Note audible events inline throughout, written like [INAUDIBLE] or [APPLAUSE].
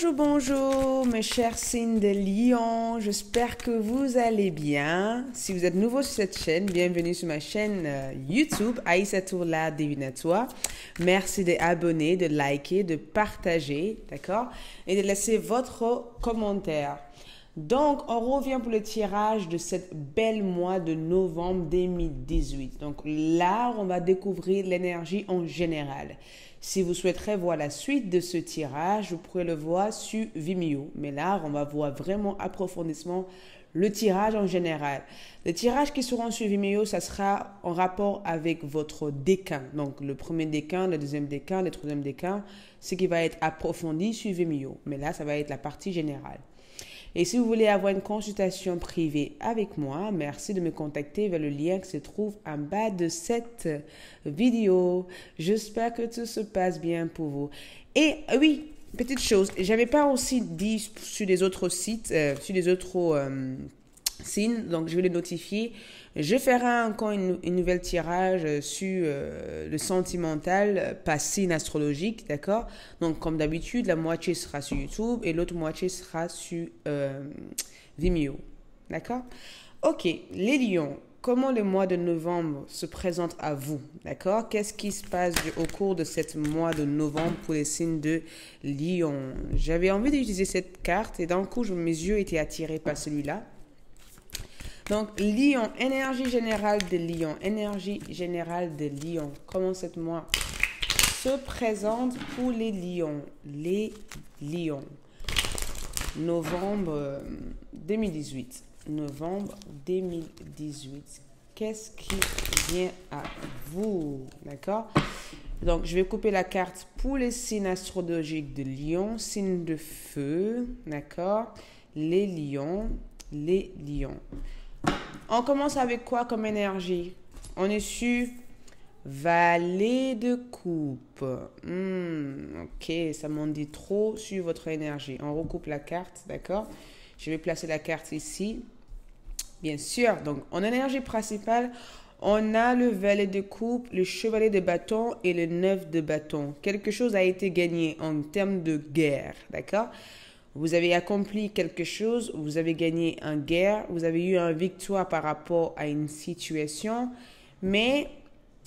Bonjour, bonjour mes chers signes de Lyon, j'espère que vous allez bien. Si vous êtes nouveau sur cette chaîne, bienvenue sur ma chaîne euh, youtube YouTube, Aïssa Tourla Divinatoire. Merci d'abonner, de liker, de partager, d'accord Et de laisser votre commentaire. Donc, on revient pour le tirage de cette belle mois de novembre 2018. Donc là, on va découvrir l'énergie en général. Si vous souhaiterez voir la suite de ce tirage, vous pourrez le voir sur Vimeo. Mais là, on va voir vraiment approfondissement le tirage en général. Les tirages qui seront sur Vimeo, ça sera en rapport avec votre décan. Donc le premier décan, le deuxième décan, le troisième décan, ce qui va être approfondi sur Vimeo. Mais là, ça va être la partie générale. Et si vous voulez avoir une consultation privée avec moi, merci de me contacter via le lien qui se trouve en bas de cette vidéo. J'espère que tout se passe bien pour vous. Et euh, oui, petite chose, j'avais pas aussi dit sur les autres sites, euh, sur les autres euh, Signe, Donc, je vais les notifier. Je ferai encore une, nouvelle tirage sur euh, le sentimental pas signe astrologique, d'accord Donc, comme d'habitude, la moitié sera sur YouTube et l'autre moitié sera sur euh, Vimeo, d'accord Ok, les lions. Comment le mois de novembre se présente à vous, d'accord Qu'est-ce qui se passe au cours de ce mois de novembre pour les signes de lion J'avais envie d'utiliser cette carte et d'un coup, mes yeux étaient attirés par celui-là. Donc, lion, énergie générale de lion, énergie générale de lion. Comment cette mois se présente pour les lions Les lions. Novembre 2018. Euh, Novembre 2018. Qu'est-ce qui vient à vous D'accord donc, je vais couper la carte pour les signes astrologiques de lion, signe de feu, d'accord Les lions, les lions. On commence avec quoi comme énergie On est sur valet de coupe. Hmm, ok, ça m'en dit trop sur votre énergie. On recoupe la carte, d'accord Je vais placer la carte ici. Bien sûr, donc en énergie principale, on a le valet de coupe, le chevalet de bâton et le neuf de bâton. Quelque chose a été gagné en termes de guerre, d'accord vous avez accompli quelque chose, vous avez gagné une guerre, vous avez eu une victoire par rapport à une situation, mais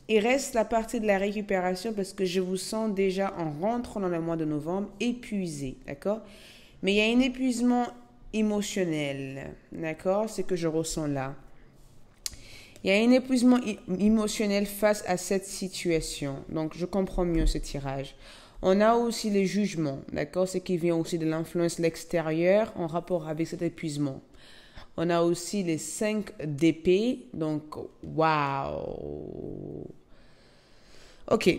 il reste la partie de la récupération parce que je vous sens déjà en rentrant dans le mois de novembre épuisé, d'accord Mais il y a un épuisement émotionnel, d'accord C'est ce que je ressens là. Il y a un épuisement émotionnel face à cette situation. Donc, je comprends mieux ce tirage. On a aussi les jugements, d'accord Ce qui vient aussi de l'influence l'extérieur en rapport avec cet épuisement. On a aussi les 5 dp donc waouh Ok.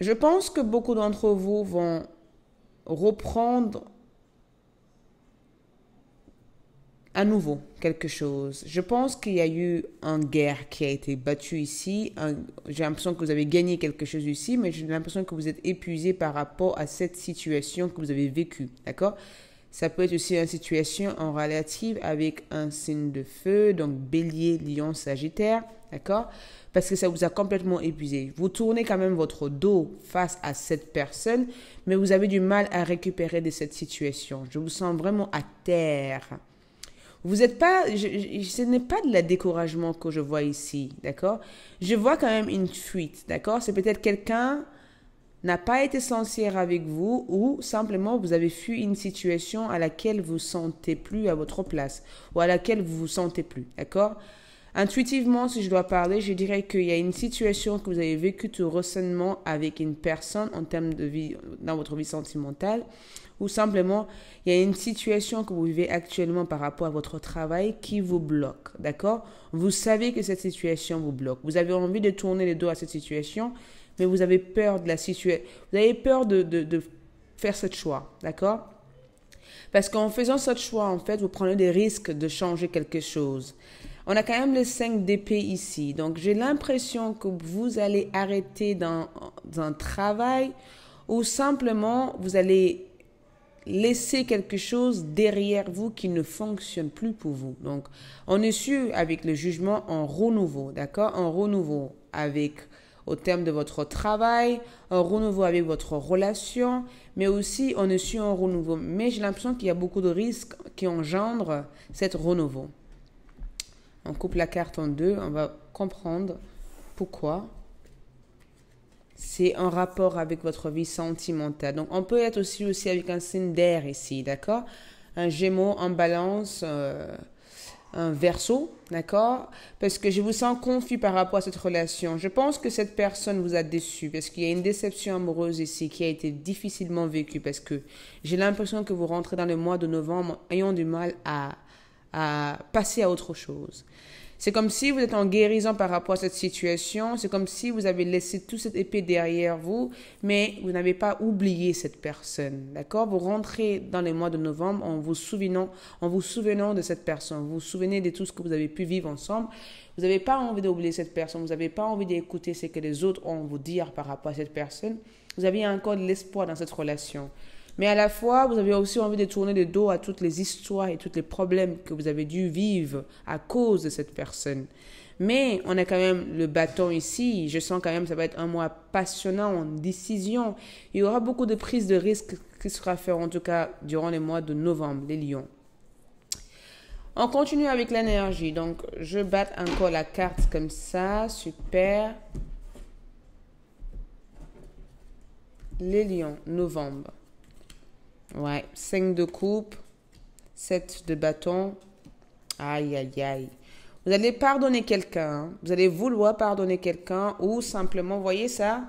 Je pense que beaucoup d'entre vous vont reprendre à nouveau quelque chose. Je pense qu'il y a eu une guerre qui a été battue ici. J'ai l'impression que vous avez gagné quelque chose ici, mais j'ai l'impression que vous êtes épuisé par rapport à cette situation que vous avez vécue. D'accord ça peut être aussi une situation en relative avec un signe de feu, donc bélier, lion, sagittaire, d'accord Parce que ça vous a complètement épuisé. Vous tournez quand même votre dos face à cette personne, mais vous avez du mal à récupérer de cette situation. Je vous sens vraiment à terre. Vous n'êtes pas, ce n'est pas de la découragement que je vois ici, d'accord Je vois quand même une fuite, d'accord C'est peut-être quelqu'un n'a pas été sincère avec vous ou simplement vous avez fui une situation à laquelle vous sentez plus à votre place ou à laquelle vous vous sentez plus, d'accord Intuitivement, si je dois parler, je dirais qu'il y a une situation que vous avez vécue tout récemment avec une personne en termes de vie, dans votre vie sentimentale, ou simplement il y a une situation que vous vivez actuellement par rapport à votre travail qui vous bloque, d'accord Vous savez que cette situation vous bloque. Vous avez envie de tourner les dos à cette situation, mais vous avez peur de la situation. Vous avez peur de, faire ce choix, d'accord parce qu'en faisant ce choix, en fait, vous prenez des risques de changer quelque chose. On a quand même les 5 DP ici. Donc, j'ai l'impression que vous allez arrêter dans un travail ou simplement vous allez laisser quelque chose derrière vous qui ne fonctionne plus pour vous. Donc, on est sûr avec le jugement en renouveau, d'accord En renouveau avec au terme de votre travail, un renouveau avec votre relation, mais aussi on est sur un renouveau. Mais j'ai l'impression qu'il y a beaucoup de risques qui engendrent cette renouveau. On coupe la carte en deux, on va comprendre pourquoi c'est en rapport avec votre vie sentimentale. Donc, on peut être aussi, aussi avec un signe d'air ici, d'accord Un gémeau en balance, euh, un verso, d'accord Parce que je vous sens confus par rapport à cette relation. Je pense que cette personne vous a déçu parce qu'il y a une déception amoureuse ici qui a été difficilement vécue parce que j'ai l'impression que vous rentrez dans le mois de novembre ayant du mal à à passer à autre chose. C'est comme si vous êtes en guérison par rapport à cette situation, c'est comme si vous avez laissé toute cette épée derrière vous, mais vous n'avez pas oublié cette personne. D'accord Vous rentrez dans les mois de novembre en vous souvenant, en vous souvenant de cette personne, vous vous souvenez de tout ce que vous avez pu vivre ensemble. Vous n'avez pas envie d'oublier cette personne, vous n'avez pas envie d'écouter ce que les autres ont à vous dire par rapport à cette personne. Vous avez encore de l'espoir dans cette relation. Mais à la fois, vous avez aussi envie de tourner le dos à toutes les histoires et tous les problèmes que vous avez dû vivre à cause de cette personne. Mais on a quand même le bâton ici. Je sens quand même que ça va être un mois passionnant en décision. Il y aura beaucoup de prises de risques qui sera fait en tout cas durant les mois de novembre, les lions. On continue avec l'énergie. Donc, je batte encore la carte comme ça. Super. Les lions, novembre. Ouais, 5 de coupe, 7 de bâton. Aïe, aïe, aïe. Vous allez pardonner quelqu'un, hein. vous allez vouloir pardonner quelqu'un ou simplement, voyez ça,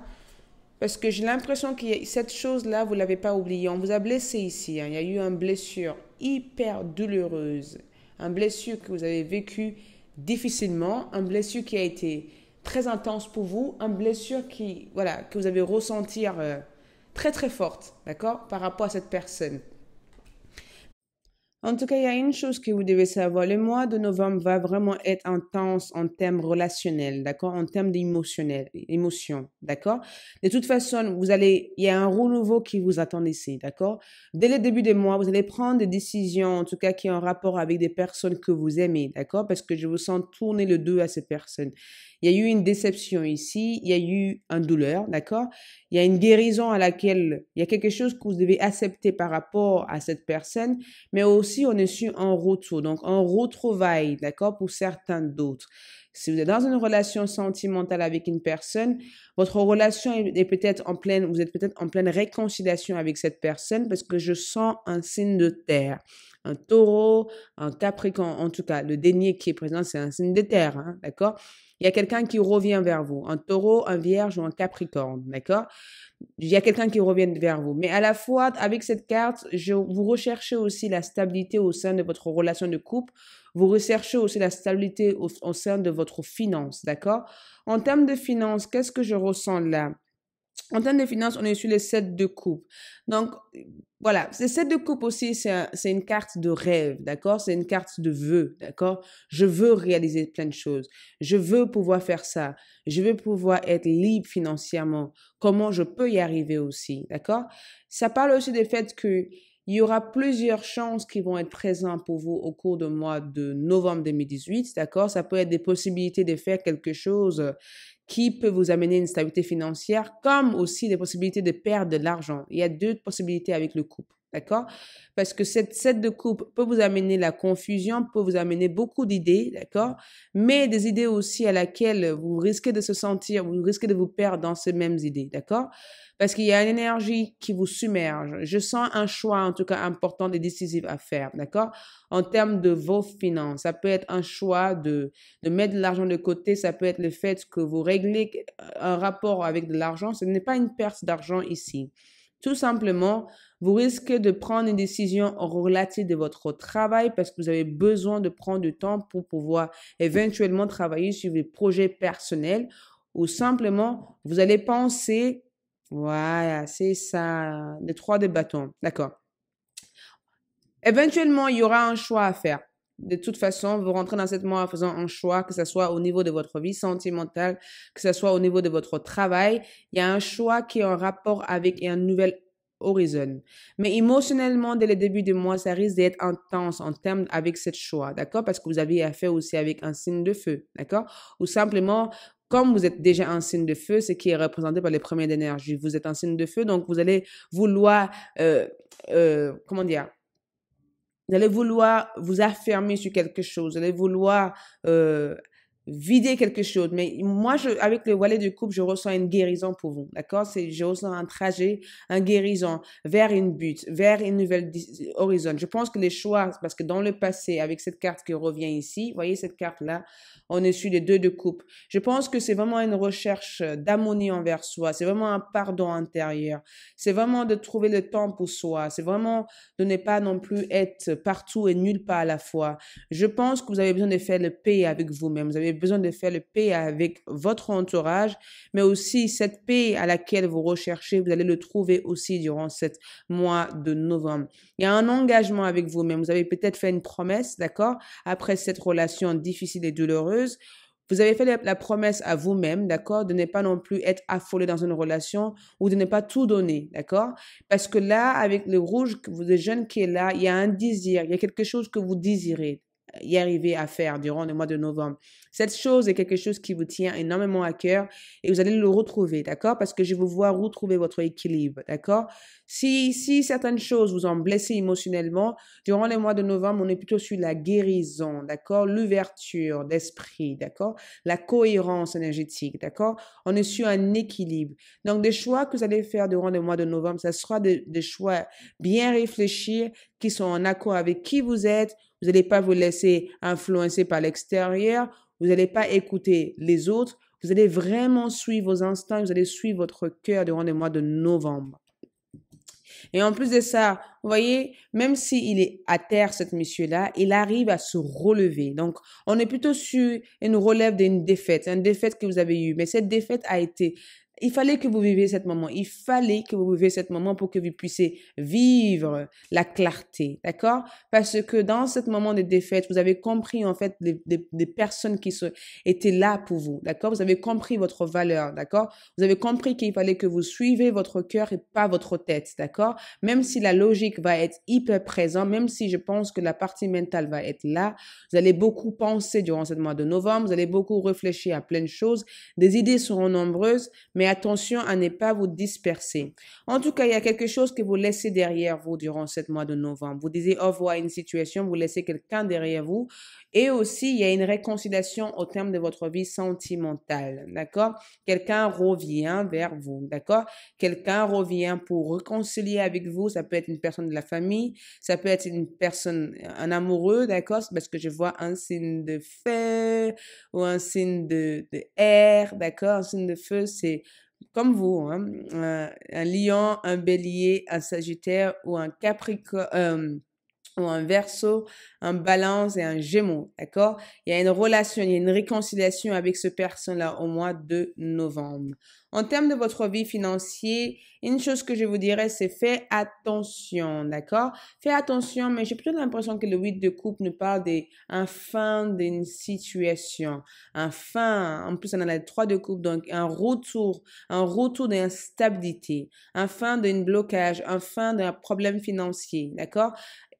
parce que j'ai l'impression que cette chose-là, vous ne l'avez pas oublié. On vous a blessé ici. Hein. Il y a eu une blessure hyper douloureuse. Une blessure que vous avez vécue difficilement. Une blessure qui a été très intense pour vous. Une blessure qui, voilà, que vous avez ressenti. Euh, très très forte, d'accord, par rapport à cette personne. En tout cas, il y a une chose que vous devez savoir. Le mois de novembre va vraiment être intense en termes relationnels, d'accord En termes d'émotionnel, émotion, d'accord De toute façon, vous allez, il y a un renouveau qui vous attend ici, d'accord Dès le début des mois, vous allez prendre des décisions, en tout cas, qui ont rapport avec des personnes que vous aimez, d'accord Parce que je vous sens tourner le dos à ces personnes. Il y a eu une déception ici, il y a eu une douleur, d'accord Il y a une guérison à laquelle, il y a quelque chose que vous devez accepter par rapport à cette personne, mais aussi si on est sur un retour, donc un retrouvaille, d'accord, pour certains d'autres. Si vous êtes dans une relation sentimentale avec une personne, votre relation est peut-être en pleine, vous êtes peut-être en pleine réconciliation avec cette personne parce que je sens un signe de terre. Un taureau, un capricorne, en tout cas, le dernier qui est présent, c'est un signe de terre, hein, d'accord? Il y a quelqu'un qui revient vers vous, un taureau, un vierge ou un capricorne, d'accord? il y a quelqu'un qui revient vers vous. Mais à la fois, avec cette carte, je, vous recherchez aussi la stabilité au sein de votre relation de couple. Vous recherchez aussi la stabilité au, au sein de votre finance, d'accord En termes de finance, qu'est-ce que je ressens là en termes de finances, on est sur les 7 de coupe. Donc, voilà, ces 7 de coupe aussi, c'est une carte de rêve, d'accord C'est une carte de vœux, d'accord Je veux réaliser plein de choses. Je veux pouvoir faire ça. Je veux pouvoir être libre financièrement. Comment je peux y arriver aussi, d'accord Ça parle aussi du fait qu'il il y aura plusieurs chances qui vont être présentes pour vous au cours de mois de novembre 2018, d'accord Ça peut être des possibilités de faire quelque chose qui peut vous amener une stabilité financière, comme aussi des possibilités de perdre de l'argent. Il y a deux possibilités avec le couple. D'accord Parce que cette set de coupe peut vous amener la confusion, peut vous amener beaucoup d'idées, d'accord Mais des idées aussi à laquelle vous risquez de se sentir, vous risquez de vous perdre dans ces mêmes idées, d'accord Parce qu'il y a une énergie qui vous submerge. Je sens un choix, en tout cas, important et décisif à faire, d'accord En termes de vos finances, ça peut être un choix de, de mettre de l'argent de côté, ça peut être le fait que vous réglez un rapport avec de l'argent. Ce n'est pas une perte d'argent ici tout simplement, vous risquez de prendre une décision relative de votre travail parce que vous avez besoin de prendre du temps pour pouvoir éventuellement travailler sur des projets personnels ou simplement vous allez penser, voilà, c'est ça, les trois des bâtons, d'accord. Éventuellement, il y aura un choix à faire de toute façon, vous rentrez dans cette mois en faisant un choix, que ce soit au niveau de votre vie sentimentale, que ce soit au niveau de votre travail. Il y a un choix qui est en rapport avec un nouvel horizon. Mais émotionnellement, dès le début du mois, ça risque d'être intense en termes avec ce choix, d'accord? Parce que vous avez affaire aussi avec un signe de feu, d'accord? Ou simplement, comme vous êtes déjà un signe de feu, ce qui est représenté par les premiers d'énergie, vous êtes un signe de feu, donc vous allez vouloir, euh, euh, comment dire, vous allez vouloir vous affirmer sur quelque chose. Vous allez vouloir euh, vider quelque chose. Mais moi, je, avec le voilet de coupe, je ressens une guérison pour vous, d'accord C'est, je ressens un trajet, un guérison vers une butte, vers une nouvelle horizon. Je pense que les choix, parce que dans le passé, avec cette carte qui revient ici, voyez cette carte-là, on est sur les deux de coupe Je pense que c'est vraiment une recherche d'harmonie envers soi. C'est vraiment un pardon intérieur. C'est vraiment de trouver le temps pour soi. C'est vraiment de ne pas non plus être partout et nulle part à la fois. Je pense que vous avez besoin de faire le paix avec vous-même. Vous avez besoin de faire le paix avec votre entourage, mais aussi cette paix à laquelle vous recherchez, vous allez le trouver aussi durant ce mois de novembre. Il y a un engagement avec vous-même. Vous avez peut-être fait une promesse, d'accord, après cette relation difficile et douloureuse. Vous avez fait la promesse à vous-même, d'accord, de ne pas non plus être affolé dans une relation ou de ne pas tout donner, d'accord Parce que là, avec le rouge, le jeune qui est là, il y a un désir, il y a quelque chose que vous désirez, y arriver à faire durant les mois de novembre. Cette chose est quelque chose qui vous tient énormément à cœur et vous allez le retrouver, d'accord Parce que je vous vois retrouver votre équilibre, d'accord si, si certaines choses vous ont blessé émotionnellement, durant les mois de novembre, on est plutôt sur la guérison, d'accord L'ouverture d'esprit, d'accord La cohérence énergétique, d'accord On est sur un équilibre. Donc, des choix que vous allez faire durant les mois de novembre, ça sera des choix bien réfléchis qui sont en accord avec qui vous êtes, vous n'allez pas vous laisser influencer par l'extérieur. Vous n'allez pas écouter les autres. Vous allez vraiment suivre vos instincts. Vous allez suivre votre cœur durant le mois de novembre. Et en plus de ça, vous voyez, même s'il est à terre, cette monsieur-là, il arrive à se relever. Donc, on est plutôt sur une relève d'une défaite, une défaite que vous avez eue. Mais cette défaite a été il fallait que vous viviez cet moment. Il fallait que vous viviez cet moment pour que vous puissiez vivre la clarté, d'accord Parce que dans ce moment de défaite, vous avez compris en fait des, personnes qui étaient là pour vous, d'accord Vous avez compris votre valeur, d'accord Vous avez compris qu'il fallait que vous suivez votre cœur et pas votre tête, d'accord Même si la logique va être hyper présente, même si je pense que la partie mentale va être là, vous allez beaucoup penser durant ce mois de novembre, vous allez beaucoup réfléchir à plein de choses, des idées seront nombreuses, mais attention à ne pas vous disperser. En tout cas, il y a quelque chose que vous laissez derrière vous durant ce mois de novembre. Vous disiez au revoir à une situation, vous laissez quelqu'un derrière vous. Et aussi, il y a une réconciliation au terme de votre vie sentimentale. D'accord Quelqu'un revient vers vous. D'accord Quelqu'un revient pour réconcilier avec vous. Ça peut être une personne de la famille, ça peut être une personne, un amoureux. D'accord Parce que je vois un signe de feu ou un signe de, de air. D'accord Un signe de feu, c'est comme vous, hein, euh, un lion, un bélier, un sagittaire ou un capricorne, euh, ou un verso, un balance et un gémeau, d'accord Il y a une relation, il y a une réconciliation avec ce personne-là au mois de novembre. En termes de votre vie financière, une chose que je vous dirais, c'est fait attention, d'accord fais attention, mais j'ai plutôt l'impression que le 8 de coupe nous parle d'un fin d'une situation, un fin, en plus on a la 3 de coupe, donc un retour, un retour d'instabilité, un fin d'un blocage, un fin d'un problème financier, d'accord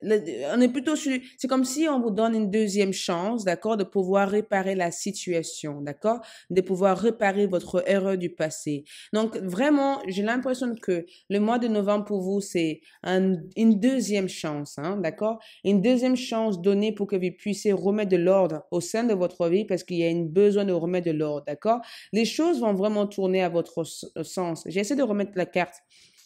on est plutôt sur, c'est comme si on vous donne une deuxième chance, d'accord, de pouvoir réparer la situation, d'accord, de pouvoir réparer votre erreur du passé. Donc vraiment, j'ai l'impression que le mois de novembre pour vous c'est une deuxième chance, hein, d'accord, une deuxième chance donnée pour que vous puissiez remettre de l'ordre au sein de votre vie parce qu'il y a une besoin de remettre de l'ordre, d'accord. Les choses vont vraiment tourner à votre sens. J'essaie de remettre la carte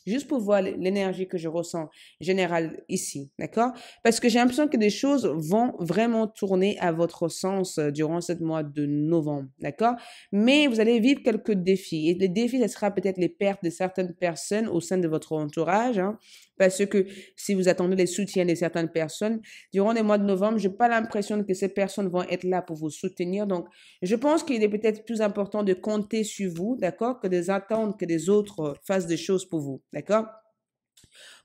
juste pour voir l'énergie que je ressens générale ici, d'accord Parce que j'ai l'impression que des choses vont vraiment tourner à votre sens euh, durant ce mois de novembre, d'accord Mais vous allez vivre quelques défis. Et les défis, ce sera peut-être les pertes de certaines personnes au sein de votre entourage, hein, parce que si vous attendez les soutiens de certaines personnes, durant les mois de novembre, je n'ai pas l'impression que ces personnes vont être là pour vous soutenir. Donc, je pense qu'il est peut-être plus important de compter sur vous, d'accord, que d'attendre que les autres fassent des choses pour vous, d'accord?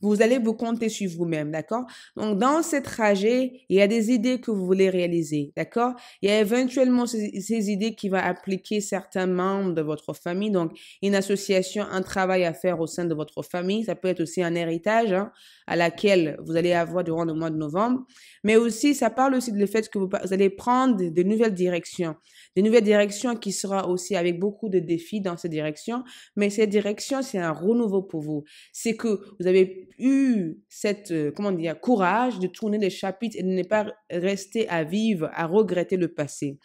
Vous allez vous compter sur vous-même, d'accord Donc, dans ces trajets, il y a des idées que vous voulez réaliser, d'accord Il y a éventuellement ces, idées qui vont appliquer certains membres de votre famille, donc une association, un travail à faire au sein de votre famille. Ça peut être aussi un héritage hein, à laquelle vous allez avoir durant le mois de novembre. Mais aussi, ça parle aussi du fait que vous, allez prendre de, nouvelles directions, de nouvelles directions qui sera aussi avec beaucoup de défis dans ces directions, mais ces directions, c'est un renouveau pour vous. C'est que vous avez eu cette, euh, comment dire, courage de tourner les chapitres et de ne pas rester à vivre, à regretter le passé.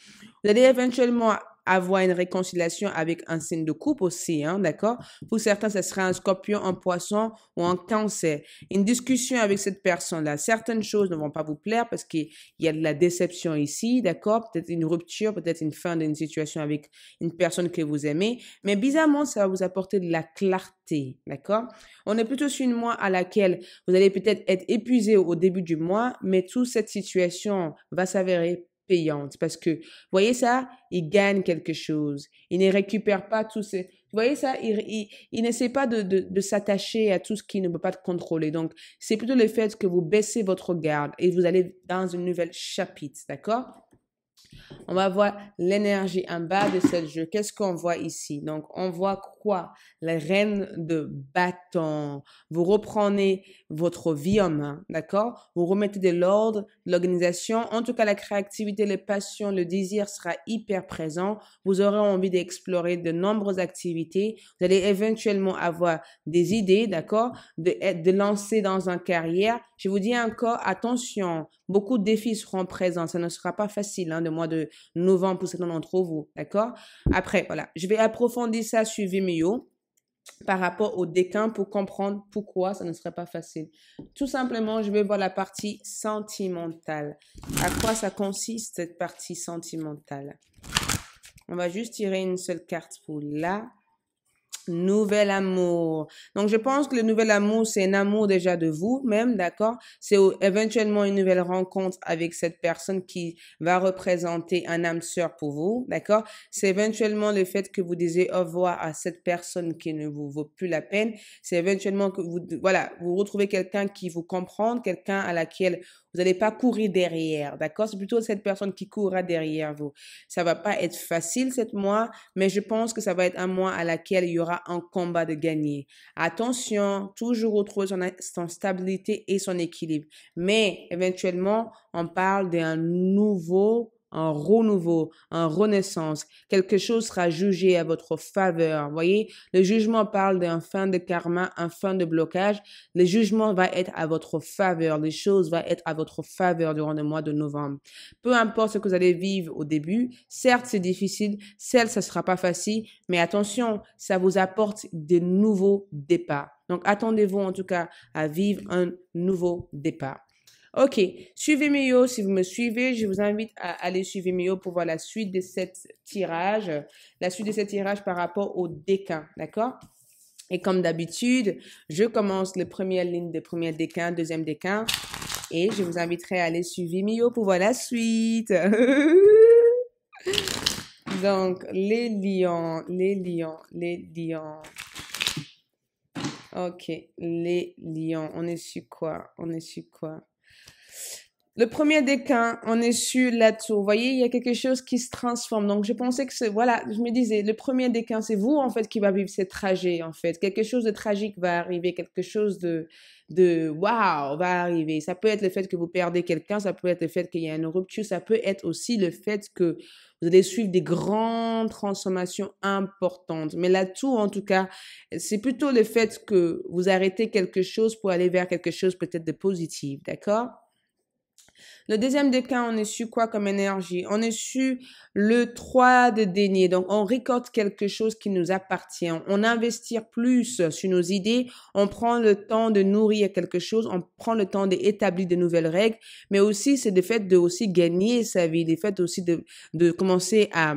Vous allez éventuellement avoir une réconciliation avec un signe de coupe aussi, hein, d'accord Pour certains, ce sera un scorpion, un poisson ou un cancer. Une discussion avec cette personne-là. Certaines choses ne vont pas vous plaire parce qu'il y a de la déception ici, d'accord Peut-être une rupture, peut-être une fin d'une situation avec une personne que vous aimez. Mais bizarrement, ça va vous apporter de la clarté, d'accord On est plutôt sur une mois à laquelle vous allez peut-être être épuisé au début du mois, mais toute cette situation va s'avérer payante parce que, voyez ça, il gagne quelque chose. Il ne récupère pas tout ce... Vous voyez ça, il, il, n'essaie pas de, s'attacher à tout ce qu'il ne peut pas contrôler. Donc, c'est plutôt le fait que vous baissez votre garde et vous allez dans un nouvel chapitre, d'accord on va voir l'énergie en bas de ce jeu. Qu'est-ce qu'on voit ici? Donc, on voit quoi? La reine de bâton. Vous reprenez votre vie en d'accord? Vous remettez de l'ordre, l'organisation. En tout cas, la créativité, les passions, le désir sera hyper présent. Vous aurez envie d'explorer de nombreuses activités. Vous allez éventuellement avoir des idées, d'accord? De, de lancer dans une carrière. Je vous dis encore, attention, beaucoup de défis seront présents. Ça ne sera pas facile hein, de moi de novembre pour certains d'entre vous, d'accord Après, voilà, je vais approfondir ça sur Vimeo par rapport au décan pour comprendre pourquoi ça ne serait pas facile. Tout simplement, je vais voir la partie sentimentale. À quoi ça consiste cette partie sentimentale On va juste tirer une seule carte pour là Nouvel amour. Donc, je pense que le nouvel amour, c'est un amour déjà de vous-même, d'accord C'est éventuellement une nouvelle rencontre avec cette personne qui va représenter un âme sœur pour vous, d'accord C'est éventuellement le fait que vous disiez au revoir à cette personne qui ne vous vaut plus la peine. C'est éventuellement que vous, voilà, vous retrouvez quelqu'un qui vous comprend, quelqu'un à laquelle vous n'allez pas courir derrière, d'accord C'est plutôt cette personne qui courra derrière vous. Ça va pas être facile cette mois, mais je pense que ça va être un mois à laquelle il y aura un combat de gagner. Attention, toujours retrouver son, son stabilité et son équilibre. Mais éventuellement, on parle d'un nouveau un renouveau, un renaissance. Quelque chose sera jugé à votre faveur. Vous Voyez, le jugement parle d'un fin de karma, un fin de blocage. Le jugement va être à votre faveur. Les choses vont être à votre faveur durant le mois de novembre. Peu importe ce que vous allez vivre au début, certes c'est difficile, celle ça sera pas facile, mais attention, ça vous apporte des nouveaux départs. Donc attendez-vous en tout cas à vivre un nouveau départ. Ok, suivez Mio. Si vous me suivez, je vous invite à aller suivre Mio pour voir la suite de cet tirage, la suite de ce tirage par rapport au décan, d'accord Et comme d'habitude, je commence les premières lignes de premier décan, deuxième décan, et je vous inviterai à aller suivre Mio pour voir la suite. [LAUGHS] Donc, les lions, les lions, les lions. Ok, les lions. On est sur quoi On est sur quoi le premier décan, on est sur la tour. Vous voyez, il y a quelque chose qui se transforme. Donc, je pensais que c'est, voilà, je me disais, le premier décan, c'est vous, en fait, qui va vivre ces trajets, en fait. Quelque chose de tragique va arriver, quelque chose de, de waouh va arriver. Ça peut être le fait que vous perdez quelqu'un, ça peut être le fait qu'il y a une rupture, ça peut être aussi le fait que vous allez suivre des grandes transformations importantes. Mais la tour, en tout cas, c'est plutôt le fait que vous arrêtez quelque chose pour aller vers quelque chose peut-être de positif, d'accord? Le deuxième décan, on est su quoi comme énergie On est su le 3 de denier. Donc, on récolte quelque chose qui nous appartient. On investit plus sur nos idées. On prend le temps de nourrir quelque chose. On prend le temps d'établir de nouvelles règles. Mais aussi, c'est le fait de aussi gagner sa vie, le fait aussi de, de commencer à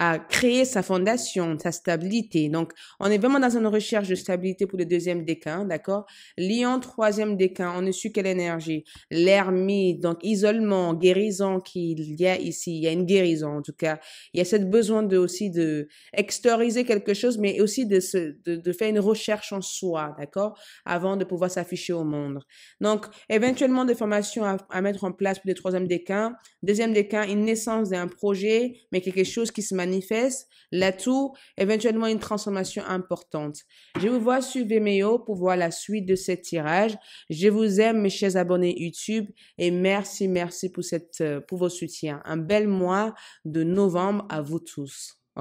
à créer sa fondation, sa stabilité. Donc, on est vraiment dans une recherche de stabilité pour le deuxième décan, d'accord Lion, troisième décan, on est suit quelle énergie L'ermite, donc isolement, guérison qu'il y a ici. Il y a une guérison, en tout cas. Il y a cette besoin de, aussi de quelque chose, mais aussi de, se, de, de faire une recherche en soi, d'accord Avant de pouvoir s'afficher au monde. Donc, éventuellement, des formations à, à mettre en place pour le troisième décan. Deuxième décan, une naissance d'un projet, mais quelque chose qui se manifeste manifeste, l'atout, éventuellement une transformation importante. Je vous vois sur Vimeo pour voir la suite de ce tirage. Je vous aime, mes chers abonnés YouTube, et merci, merci pour euh, pour vos soutiens. Un bel mois de novembre à vous tous.